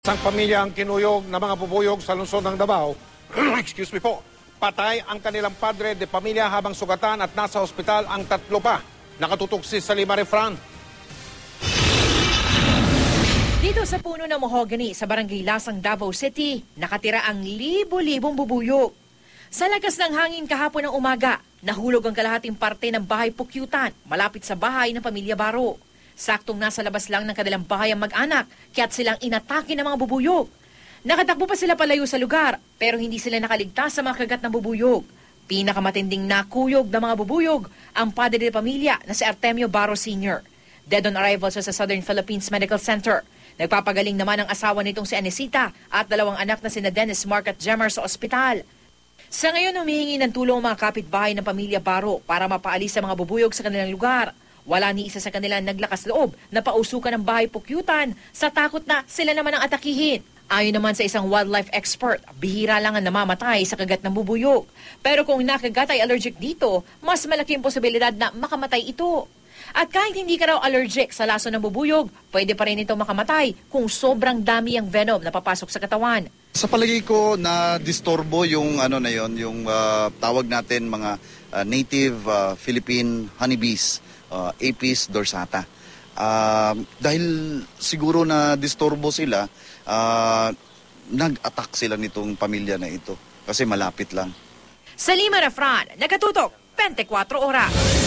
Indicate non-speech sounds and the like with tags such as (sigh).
Isang pamilya ang kinuyog na mga pupuyog sa lungsod ng Davao. (clears throat) Excuse me po. Patay ang kanilang padre de pamilya habang sugatan at nasa ospital ang tatlo pa. Nakatutok si lima Refran. Dito sa puno ng mahogany sa barangay Lasang Davao City, nakatira ang libo-libong bubuyog. Sa lakas ng hangin kahapon ng umaga, nahulog ang kalahating parte ng bahay Pukyutan malapit sa bahay ng pamilya Baro. Saktong nasa labas lang ng kanilang bahay ang mag-anak, kaya't silang inatake ng mga bubuyog. Nakatakbo pa sila palayo sa lugar, pero hindi sila nakaligtas sa mga kagat ng bubuyog. Pinakamatinding nakuyog ng mga bubuyog ang padre de pamilya na si Artemio Barro Sr. Dead on arrival sa Southern Philippines Medical Center. Nagpapagaling naman ang asawa nitong si Anesita at dalawang anak na sina Dennis Mark at Jemmer sa ospital. Sa ngayon, humihingi ng tulong ang mga kapitbahay ng pamilya Baro para mapaalis sa mga bubuyog sa kanilang lugar. Wala ni isa sa kanila naglakas loob na pausukan ng bahay pukyutan sa takot na sila naman ang atakihin. Ayon naman sa isang wildlife expert, bihira lang ang namamatay sa kagat ng bubuyog. Pero kung nakagat ay allergic dito, mas malaki ang posibilidad na makamatay ito. At kahit hindi ka raw allergic sa laso ng bubuyog, pwede pa rin ito makamatay kung sobrang dami ang venom na papasok sa katawan. Sa palagay ko na disturbo yung ano na yon, yung uh, tawag natin mga uh, native uh, Philippine honeybees, uh, Apis dorsata. Uh, dahil siguro na disturbo sila, uh, nag-attack sila nitong pamilya na ito kasi malapit lang. Salima Rafran, nakatutok 24 oras.